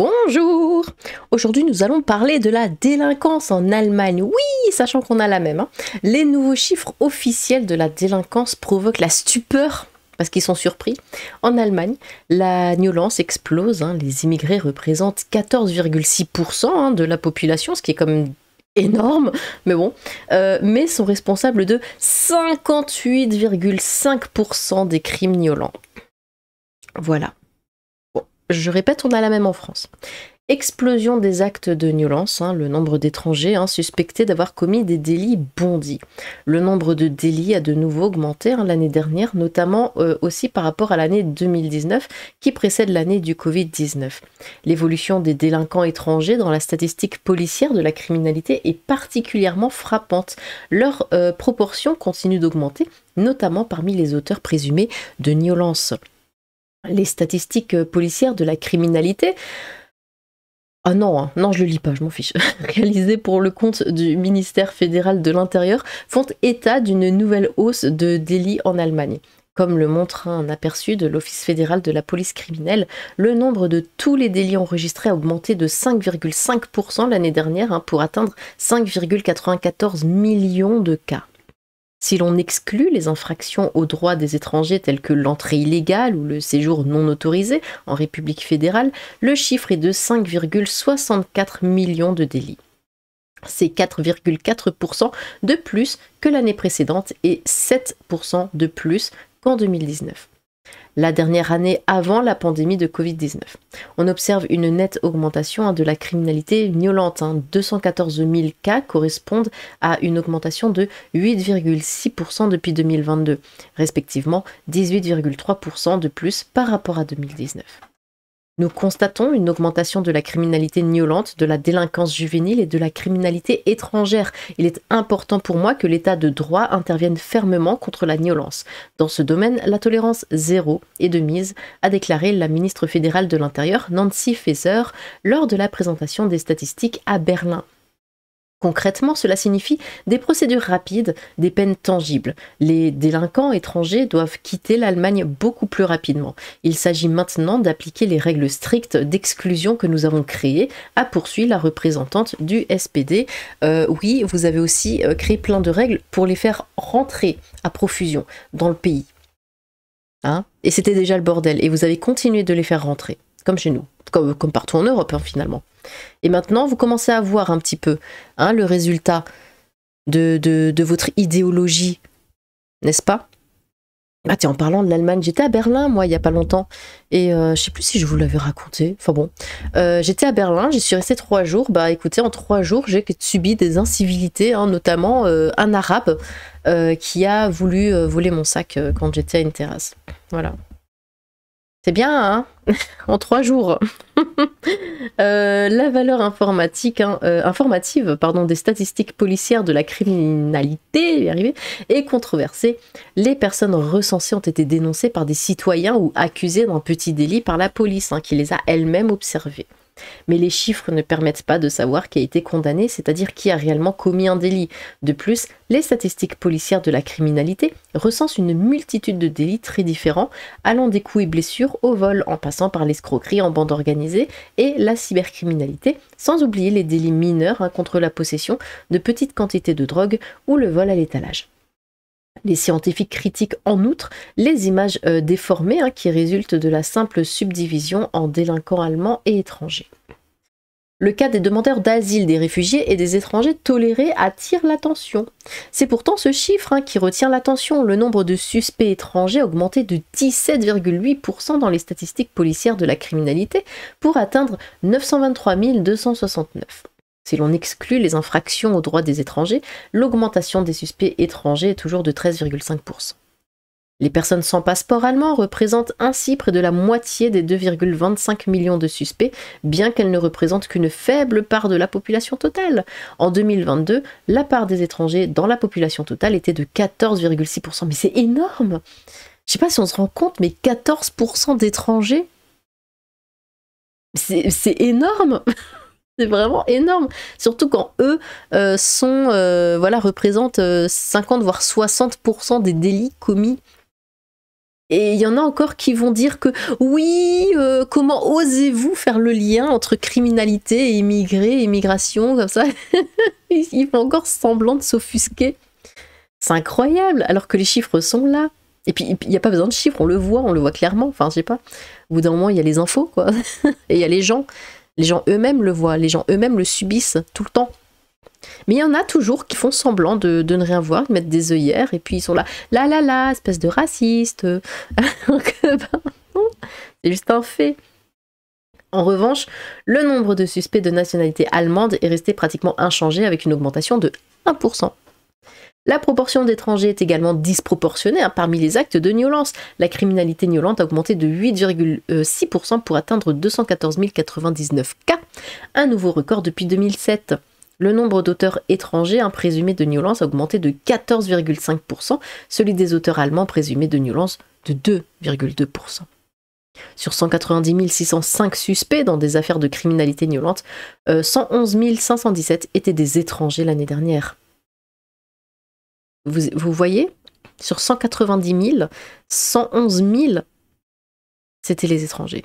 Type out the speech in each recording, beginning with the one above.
Bonjour Aujourd'hui nous allons parler de la délinquance en Allemagne. Oui, sachant qu'on a la même. Hein. Les nouveaux chiffres officiels de la délinquance provoquent la stupeur parce qu'ils sont surpris. En Allemagne, la violence explose. Hein. Les immigrés représentent 14,6% hein, de la population, ce qui est comme énorme, mais bon, euh, mais sont responsables de 58,5% des crimes violents. Voilà. Je répète, on a la même en France. Explosion des actes de violence, hein, le nombre d'étrangers hein, suspectés d'avoir commis des délits bondit. Le nombre de délits a de nouveau augmenté hein, l'année dernière, notamment euh, aussi par rapport à l'année 2019 qui précède l'année du Covid-19. L'évolution des délinquants étrangers dans la statistique policière de la criminalité est particulièrement frappante. Leur euh, proportion continue d'augmenter, notamment parmi les auteurs présumés de violence les statistiques euh, policières de la criminalité. Ah non, hein. non, je le lis pas, je m'en fiche. Réalisées pour le compte du ministère fédéral de l'Intérieur, font état d'une nouvelle hausse de délits en Allemagne. Comme le montre un aperçu de l'Office fédéral de la police criminelle, le nombre de tous les délits enregistrés a augmenté de 5,5% l'année dernière hein, pour atteindre 5,94 millions de cas. Si l'on exclut les infractions aux droits des étrangers telles que l'entrée illégale ou le séjour non autorisé en République fédérale, le chiffre est de 5,64 millions de délits. C'est 4,4% de plus que l'année précédente et 7% de plus qu'en 2019 la dernière année avant la pandémie de Covid-19. On observe une nette augmentation hein, de la criminalité violente. 214 hein. 000 cas correspondent à une augmentation de 8,6% depuis 2022, respectivement 18,3% de plus par rapport à 2019. Nous constatons une augmentation de la criminalité niolante, de la délinquance juvénile et de la criminalité étrangère. Il est important pour moi que l'État de droit intervienne fermement contre la niolence. Dans ce domaine, la tolérance zéro est de mise, a déclaré la ministre fédérale de l'Intérieur, Nancy Faeser, lors de la présentation des statistiques à Berlin. Concrètement, cela signifie des procédures rapides, des peines tangibles. Les délinquants étrangers doivent quitter l'Allemagne beaucoup plus rapidement. Il s'agit maintenant d'appliquer les règles strictes d'exclusion que nous avons créées, a poursuivi la représentante du SPD. Euh, oui, vous avez aussi euh, créé plein de règles pour les faire rentrer à profusion dans le pays. Hein et c'était déjà le bordel, et vous avez continué de les faire rentrer, comme chez nous comme, partout en Europe hein, finalement. Et maintenant, vous commencez à voir un petit peu hein, le résultat de, votre idéologie, n'est-ce pas ah, en parlant de l'Allemagne, j'étais à Berlin, moi, il y a pas longtemps. Et je euh, je sais plus si je vous l'avais raconté. Enfin bon. Euh, j'étais à Berlin, j'y suis restée trois jours. Bah écoutez, en trois jours, j'ai subi des incivilités, hein, notamment euh, un arabe qui a voulu voler mon sac quand j'étais à une terrasse. Voilà. C'est bien, hein En trois jours. Euh, la valeur informatique, hein, euh, informative pardon, des statistiques policières de la criminalité est controversée. Les personnes recensées ont été dénoncées par des citoyens ou accusées d'un petit délit par la police, hein, qui les a elles-mêmes observées. Mais les chiffres ne permettent pas de savoir qui a été condamné, c'est-à-dire qui a réellement commis un délit. De plus, les statistiques policières de la criminalité recensent une multitude de délits très différents, allant des coups et blessures au vol en passant par l'escroquerie en bande organisée et la cybercriminalité, sans oublier les délits mineurs hein, contre la possession de petites quantités de drogue ou le vol à l'étalage. Les scientifiques critiquent en outre les images euh, déformées hein, qui résultent de la simple subdivision en délinquants allemands et étrangers. Le cas des demandeurs d'asile, des réfugiés et des étrangers tolérés attire l'attention. C'est pourtant ce chiffre hein, qui retient l'attention. Le nombre de suspects étrangers a augmenté de 17,8% dans les statistiques policières de la criminalité pour atteindre 923 269. Si l'on exclut les infractions aux droits des étrangers, l'augmentation des suspects étrangers est toujours de 13,5%. Les personnes sans passeport allemand représentent ainsi près de la moitié des 2,25 millions de suspects, bien qu'elles ne représentent qu'une faible part de la population totale. En 2022, la part des étrangers dans la population totale était de 14,6%. Mais c'est énorme Je sais pas si on se rend compte, mais 14% d'étrangers C'est énorme c'est vraiment énorme. Surtout quand eux euh, sont, euh, voilà, représentent 50 euh, voire 60% des délits commis. Et il y en a encore qui vont dire que oui, comment osez-vous faire le lien entre criminalité et immigrés, immigration, comme ça Ils font encore semblant de s'offusquer. C'est incroyable, alors que les chiffres sont là. Et puis, il n'y a pas besoin de chiffres, on le voit, on le voit clairement. Enfin, je sais pas. Au bout d'un moment, il y a les infos, quoi. et il y a les gens. Les gens eux-mêmes le voient, les gens eux-mêmes le subissent tout le temps. Mais il y en a toujours qui font semblant de, ne rien voir, de mettre des œillères, et puis ils sont là, là là là, espèce de raciste. Ben, c'est juste un fait. En revanche, le nombre de suspects de nationalité allemande est resté pratiquement inchangé avec une augmentation de 1%. La proportion d'étrangers est également disproportionnée hein, parmi les actes de violence. La criminalité violente a augmenté de 8,6% pour atteindre 214 099 cas, un nouveau record depuis 2007. Le nombre d'auteurs étrangers hein, présumés de violence a augmenté de 14,5%, celui des auteurs allemands présumés de violence de 2,2%. Sur 190 605 suspects dans des affaires de criminalité violente, 111 euh, 517 étaient des étrangers l'année dernière. Vous, voyez, sur 190 000, 111 000, c'était les étrangers.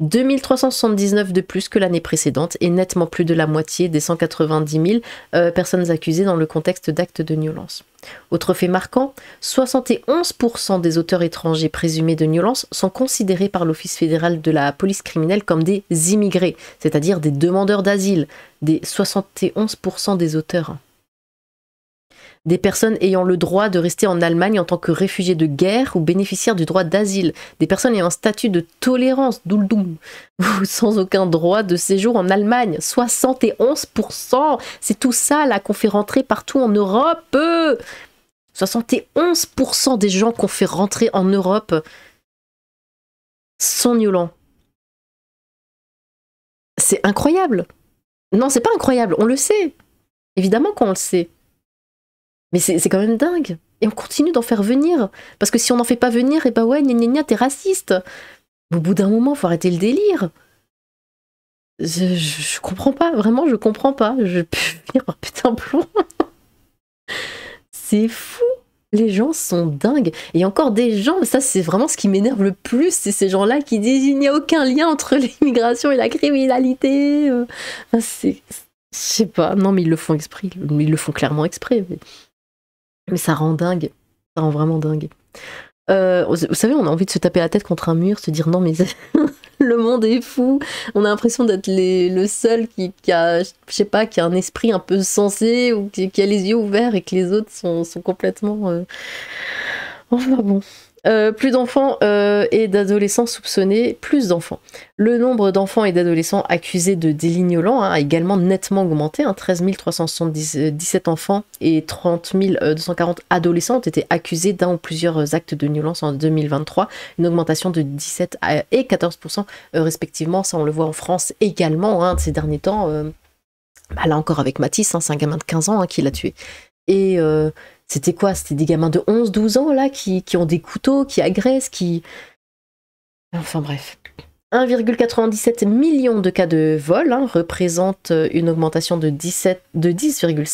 2379 de plus que l'année précédente et nettement plus de la moitié des 190 000 euh, personnes accusées dans le contexte d'actes de violence. Autre fait marquant, 71% des auteurs étrangers présumés de violence sont considérés par l'Office fédéral de la police criminelle comme des immigrés, c'est-à-dire des demandeurs d'asile, des 71% des auteurs. Hein des personnes ayant le droit de rester en Allemagne en tant que réfugiés de guerre ou bénéficiaires du droit d'asile, des personnes ayant un statut de tolérance, douldou ou sans aucun droit de séjour en Allemagne. 71%, c'est tout ça là qu'on fait rentrer partout en Europe. 71% des gens qu'on fait rentrer en Europe sont violents. C'est incroyable. Non, c'est pas incroyable, on le sait. Évidemment qu'on le sait. Mais c'est quand même dingue. Et on continue d'en faire venir. Parce que si on n'en fait pas venir, et eh bah ben ouais, gna gna gna, t'es raciste. au bout d'un moment, faut arrêter le délire. Je, je, comprends pas, vraiment, je comprends pas. Je vais venir, putain plomb. c'est fou. Les gens sont dingues. Et encore des gens, ça c'est vraiment ce qui m'énerve le plus, c'est ces gens-là qui disent il n'y a aucun lien entre l'immigration et la criminalité. Euh, c'est. Je sais pas, non mais ils le font exprès, ils le font clairement exprès. Mais ça rend dingue. Ça rend vraiment dingue. Euh, vous savez, on a envie de se taper la tête contre un mur, se dire non, mais le monde est fou. On a l'impression d'être le seul qui, a, je sais pas, qui a un esprit un peu sensé ou qui, a les yeux ouverts et que les autres sont, complètement. Euh, enfin bon. Euh, plus d'enfants euh, et d'adolescents soupçonnés, plus d'enfants. Le nombre d'enfants et d'adolescents accusés de délits hein, a également nettement augmenté. 13 hein. 377 euh, enfants et 30 240 adolescents ont été accusés d'un ou plusieurs actes de violence en 2023, une augmentation de 17 et 14% respectivement. Ça, on le voit en France également hein, ces derniers temps. Bah, là encore avec Matisse, c'est un gamin de 15 ans qui l'a tué. Et c'était quoi C'était des gamins de 11, 12 ans, là, qui, ont des couteaux, qui agressent, qui. Enfin bref. 1,97 million de cas de vol hein, représentent euh, une augmentation de 10,7% de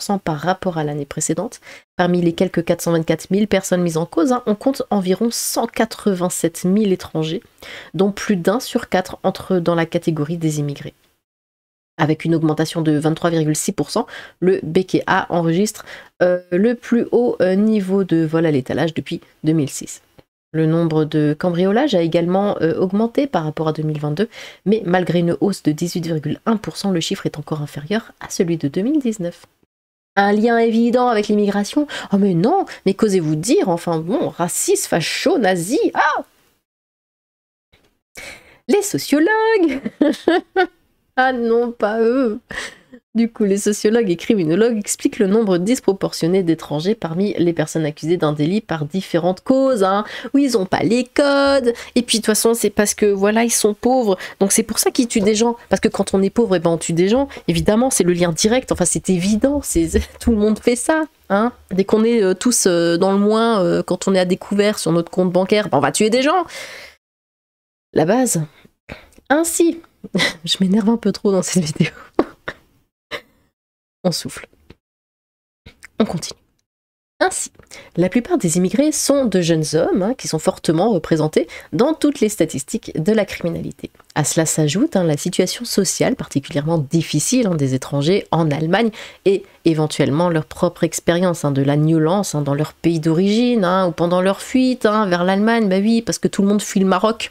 cent par rapport à l'année précédente. Parmi les quelques 424 000 personnes mises en cause, hein, on compte environ 187 000 étrangers, dont plus d'un sur quatre entre dans la catégorie des immigrés avec une augmentation de 23,6%, le BKA enregistre euh, le plus haut euh, niveau de vol à l'étalage depuis 2006. Le nombre de cambriolages a également euh, augmenté par rapport à 2022, mais malgré une hausse de 18,1%, le chiffre est encore inférieur à celui de 2019 un lien évident avec l'immigration. Oh mais non, mais causez-vous dire, enfin bon, raciste, facho, nazi, ah Les sociologues Ah non, pas eux Du coup, les sociologues et criminologues expliquent le nombre disproportionné d'étrangers parmi les personnes accusées d'un délit par différentes causes. Hein. Oui, ils n'ont pas les codes. Et puis, de toute façon, c'est parce que, voilà, ils sont pauvres. Donc, c'est pour ça qu'ils tuent des gens. Parce que quand on est pauvre, et eh ben, on tue des gens. Évidemment, c'est le lien direct. Enfin, c'est évident. Tout le monde fait ça. Hein Dès qu'on est euh, tous euh, dans le moins, euh, quand on est à découvert sur notre compte bancaire, ben, on va tuer des gens. La base. Ainsi, je m'énerve un peu trop dans cette vidéo. on souffle. On continue. Ainsi, la plupart des immigrés sont de jeunes hommes hein, qui sont fortement représentés dans toutes les statistiques de la criminalité. À cela s'ajoute hein, la situation sociale particulièrement difficile hein, des étrangers en Allemagne et éventuellement leur propre expérience de la violence dans leur pays d'origine ou pendant leur fuite vers l'Allemagne, bah oui, parce que tout le monde fuit le Maroc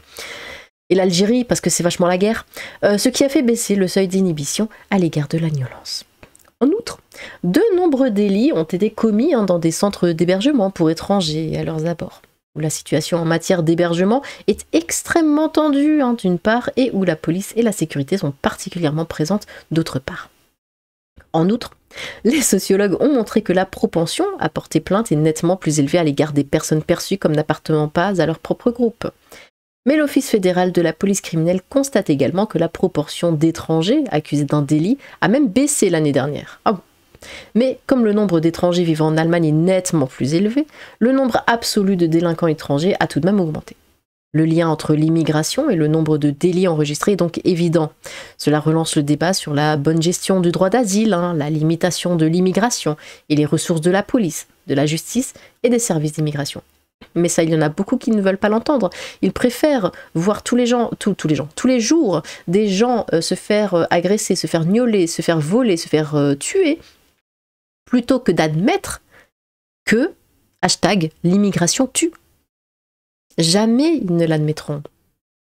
et l'Algérie, parce que c'est vachement la guerre, euh, ce qui a fait baisser le seuil d'inhibition à l'égard de la violence. En outre, de nombreux délits ont été commis hein, dans des centres d'hébergement pour étrangers à leurs abords, où la situation en matière d'hébergement est extrêmement tendue hein, d'une part et où la police et la sécurité sont particulièrement présentes d'autre part. En outre, les sociologues ont montré que la propension à porter plainte est nettement plus élevée à l'égard des personnes perçues comme n'appartenant pas à leur propre groupe. Mais l'Office fédéral de la police criminelle constate également que la proportion d'étrangers accusés d'un délit a même baissé l'année dernière. Ah mais comme le nombre d'étrangers vivant en Allemagne est nettement plus élevé, le nombre absolu de délinquants étrangers a tout de même augmenté. Le lien entre l'immigration et le nombre de délits enregistrés est donc évident. Cela relance le débat sur la bonne gestion du droit d'asile, hein, la limitation de l'immigration et les ressources de la police, de la justice et des services d'immigration. Mais ça, il y en a beaucoup qui ne veulent pas l'entendre. Ils préfèrent voir tous les gens, tous les gens, tous les jours, des gens euh, se faire euh, agresser, se faire gnoler, se faire voler, se faire euh, tuer, plutôt que d'admettre que hashtag l'immigration tue. Jamais ils ne l'admettront.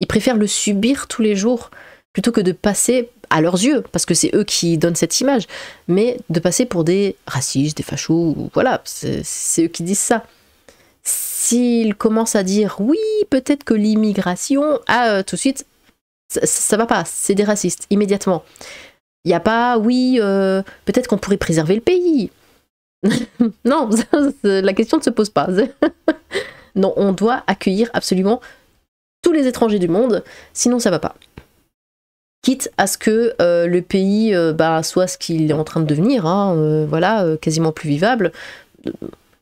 Ils préfèrent le subir tous les jours plutôt que de passer à leurs yeux, parce que c'est eux qui donnent cette image, mais de passer pour des racistes, des fachos, voilà, c'est eux qui disent ça s'il commence à dire oui, peut-être que l'immigration, ah, tout de suite, ça, va pas, c'est des racistes, immédiatement. Il n'y a pas, oui, euh, peut-être qu'on pourrait préserver le pays. non, la question ne se pose pas. non, on doit accueillir absolument tous les étrangers du monde, sinon ça va pas. Quitte à ce que euh, le pays bah, soit ce qu'il est en train de devenir, hein, voilà, quasiment plus vivable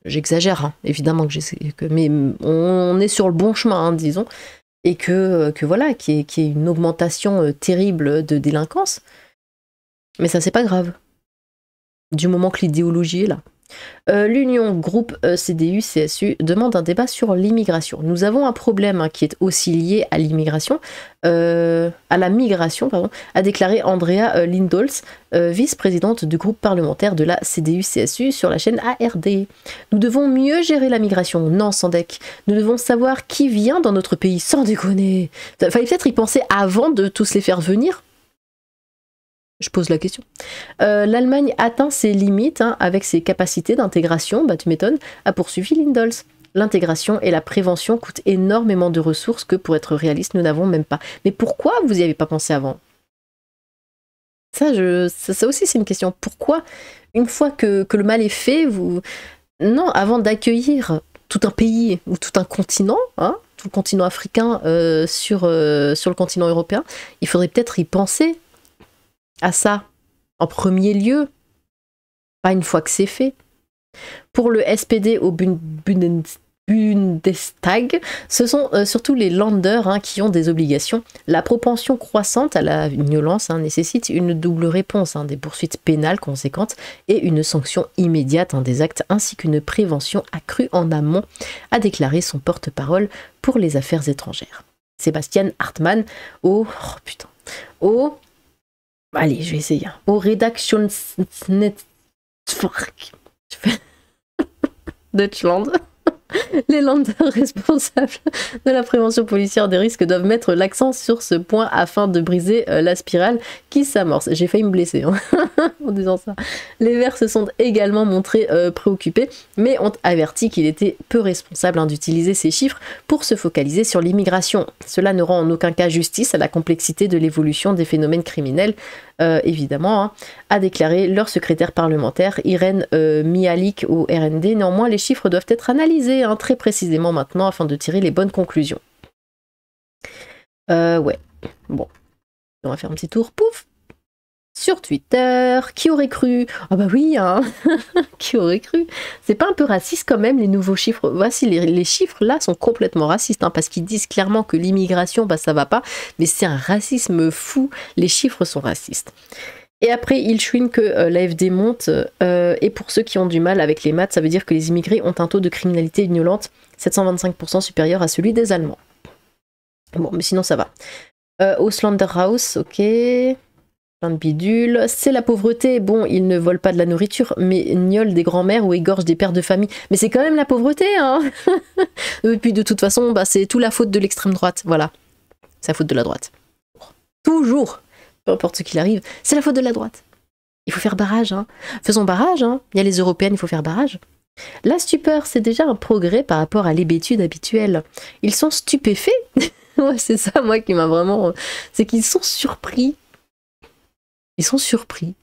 J'exagère, hein, évidemment, que, que, mais on est sur le bon chemin, hein, disons, et que, que voilà, qu'il y, y, ait une augmentation euh, terrible de délinquance. Mais ça, c'est pas grave. Du moment que l'idéologie est là. Euh, L'Union groupe euh, CDU-CSU demande un débat sur l'immigration. Nous avons un problème hein, qui est aussi lié à l'immigration, euh, à la migration, a déclaré Andrea Lindholz, vice-présidente du groupe parlementaire de la CDU-CSU sur la chaîne ARD. Nous devons mieux gérer la migration, non Sandek. Nous devons savoir qui vient dans notre pays, sans déconner. Fallait peut-être y penser avant de tous les faire venir je pose la question. Euh, L'Allemagne atteint ses limites hein, avec ses capacités d'intégration, bah tu m'étonnes, a poursuivi Lindholz. L'intégration et la prévention coûtent énormément de ressources que, pour être réaliste, nous n'avons même pas. Mais pourquoi vous n'y avez pas pensé avant ça, ça, aussi, c'est une question. Pourquoi, une fois que, le mal est fait, vous... Non, avant d'accueillir tout un pays ou tout un continent, hein, tout le continent africain euh, euh, sur le continent européen, il faudrait peut-être y penser à ça en premier lieu, pas une fois que c'est fait. Pour le SPD au Bundestag, ce sont euh, surtout les landers hein, qui ont des obligations. La propension croissante à la violence hein, nécessite une double réponse, hein, des poursuites pénales conséquentes et une sanction immédiate des actes ainsi qu'une prévention accrue en amont, a déclaré son porte-parole pour les affaires étrangères. Sébastien Hartmann Oh, putain. Au Allez, je vais essayer. Hein. Au rédaction fais... Deutschland. Les landeurs responsables de la prévention policière des risques doivent mettre l'accent sur ce point afin de briser euh, la spirale qui s'amorce. J'ai failli me blesser hein, en disant ça. Les Verts se sont également montrés euh, préoccupés, mais ont averti qu'il était peu responsable hein, d'utiliser ces chiffres pour se focaliser sur l'immigration. Cela ne rend en aucun cas justice à la complexité de l'évolution des phénomènes criminels, euh, évidemment, hein, a déclaré leur secrétaire parlementaire Irène Mialik au RND. Néanmoins, les chiffres doivent être analysés Hein, très précisément maintenant afin de tirer les bonnes conclusions. Euh, ouais, bon. On va faire un petit tour, pouf Sur Twitter, qui aurait cru Ah bah oui, hein Qui aurait cru C'est pas un peu raciste quand même, les nouveaux chiffres Voici, les, chiffres là sont complètement racistes, hein, parce qu'ils disent clairement que l'immigration, bah ça va pas, mais c'est un racisme fou, les chiffres sont racistes. Et après, il chouine que euh, l'AFD monte. Euh, et pour ceux qui ont du mal avec les maths, ça veut dire que les immigrés ont un taux de criminalité violente 725% supérieur à celui des Allemands. Bon, mais sinon, ça va. Euh, Auslanderhaus, ok. Plein de bidules. C'est la pauvreté. Bon, ils ne volent pas de la nourriture, mais gnolent des grands-mères ou égorgent des pères de famille. Mais c'est quand même la pauvreté, hein Et puis, de toute façon, bah, c'est tout la faute de l'extrême droite. Voilà. C'est la faute de la droite. Toujours peu importe ce qu'il arrive, c'est la faute de la droite. Il faut faire barrage. Hein. Faisons barrage. Hein. Il y a les européennes, il faut faire barrage. La stupeur, c'est déjà un progrès par rapport à l'hébétude habituelle. Ils sont stupéfaits. c'est ça, moi, qui m'a vraiment. C'est qu'ils sont surpris. Ils sont surpris.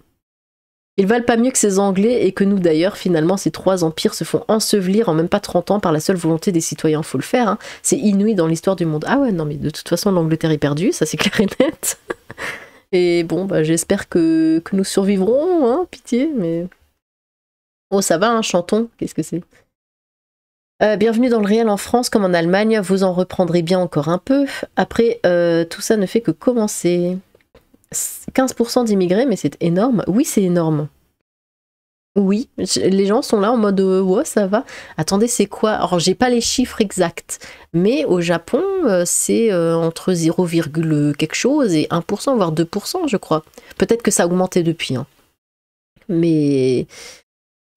Ils valent pas mieux que ces Anglais et que nous d'ailleurs, finalement, ces trois empires se font ensevelir en même pas 30 ans par la seule volonté des citoyens, faut le faire. Hein. C'est inouï dans l'histoire du monde. Ah ouais, non, mais de toute façon, l'Angleterre est perdue, ça c'est clair et net. Et bon, bah, j'espère que, que, nous survivrons, hein, pitié, mais... Oh, ça va, un hein, chanton, qu'est-ce que c'est euh, bienvenue dans le réel en France comme en Allemagne, vous en reprendrez bien encore un peu. Après, euh, tout ça ne fait que commencer. 15% d'immigrés, mais c'est énorme. Oui, c'est énorme oui, les gens sont là en mode euh, ça va. Attendez, c'est quoi Alors, j'ai pas les chiffres exacts, mais au Japon, euh, c'est euh, entre 0, quelque chose et 1%, voire 2%, je crois. Peut-être que ça a augmenté depuis. Hein. Mais.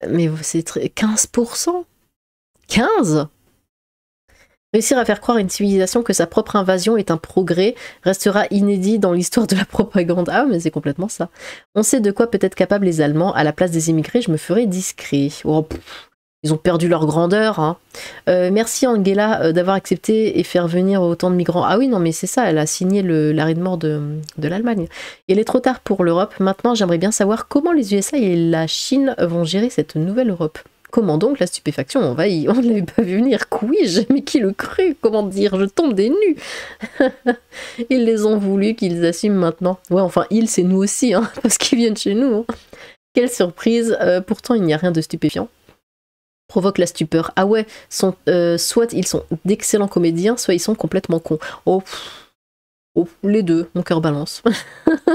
Mais c'est 15% 15 Réussir à faire croire à une civilisation que sa propre invasion est un progrès restera inédit dans l'histoire de la propagande. Ah, mais c'est complètement ça. On sait de quoi peut être capables les Allemands. À la place des immigrés, je me ferai discret. Oh, ils ont perdu leur grandeur. Hein. Euh, merci Angela euh, d'avoir accepté et faire venir autant de migrants. Ah oui, non, mais c'est ça, elle a signé l'arrêt de mort de, de l'Allemagne. Il est trop tard pour l'Europe. Maintenant, j'aimerais bien savoir comment les USA et la Chine vont gérer cette nouvelle Europe. Comment donc la stupéfaction On ne l'avait pas vu venir, oui mais qui le crut Comment dire Je tombe des nues Ils les ont voulu qu'ils assument maintenant. Ouais, enfin, ils, c'est nous aussi, hein, parce qu'ils viennent chez nous. Hein. Quelle surprise euh, Pourtant, il n'y a rien de stupéfiant provoque la stupeur. Ah ouais, sont, euh, soit ils sont d'excellents comédiens, soit ils sont complètement cons. Oh, oh les deux, mon cœur balance.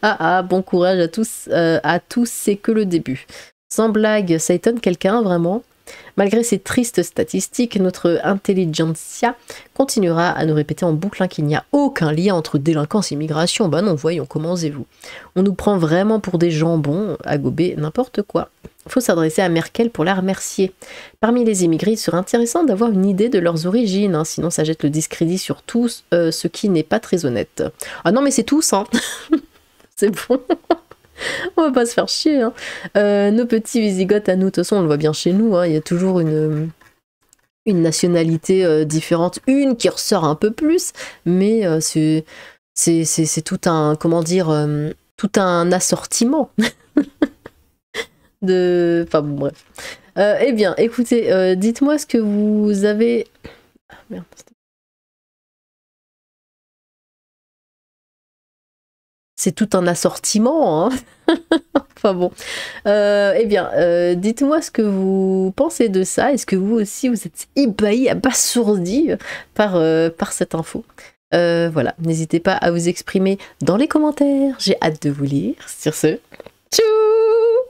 ah ah, bon courage à tous, euh, à tous, c'est que le début. Sans blague, ça étonne quelqu'un vraiment. Malgré ces tristes statistiques, notre intelligentsia continuera à nous répéter en boucle hein, qu'il n'y a aucun lien entre délinquance et immigration. Bah non, voyons, commencez-vous. On nous prend vraiment pour des jambons à gober n'importe quoi. Faut s'adresser à Merkel pour la remercier. Parmi les immigrés, il serait intéressant d'avoir une idée de leurs origines, hein, sinon ça jette le discrédit sur tous, euh, ce qui n'est pas très honnête. Ah non, mais c'est tous, hein C'est bon on va pas se faire chier. Hein. Euh, nos petits Visigoths à nous, de toute façon, on le voit bien chez nous. Hein. Il y a toujours une, une nationalité euh, différente, une qui ressort un peu plus, mais euh, c'est tout un comment dire tout un assortiment de. Enfin bon, bref. eh bien, écoutez, dites-moi ce que vous avez. Ah, c'est tout un assortiment. Hein. enfin bon. Euh, eh bien, euh, dites-moi ce que vous pensez de ça. Est-ce que vous aussi, vous êtes ébahi, abasourdi par, euh, par cette info Voilà, n'hésitez pas à vous exprimer dans les commentaires. J'ai hâte de vous lire. Sur ce, tchou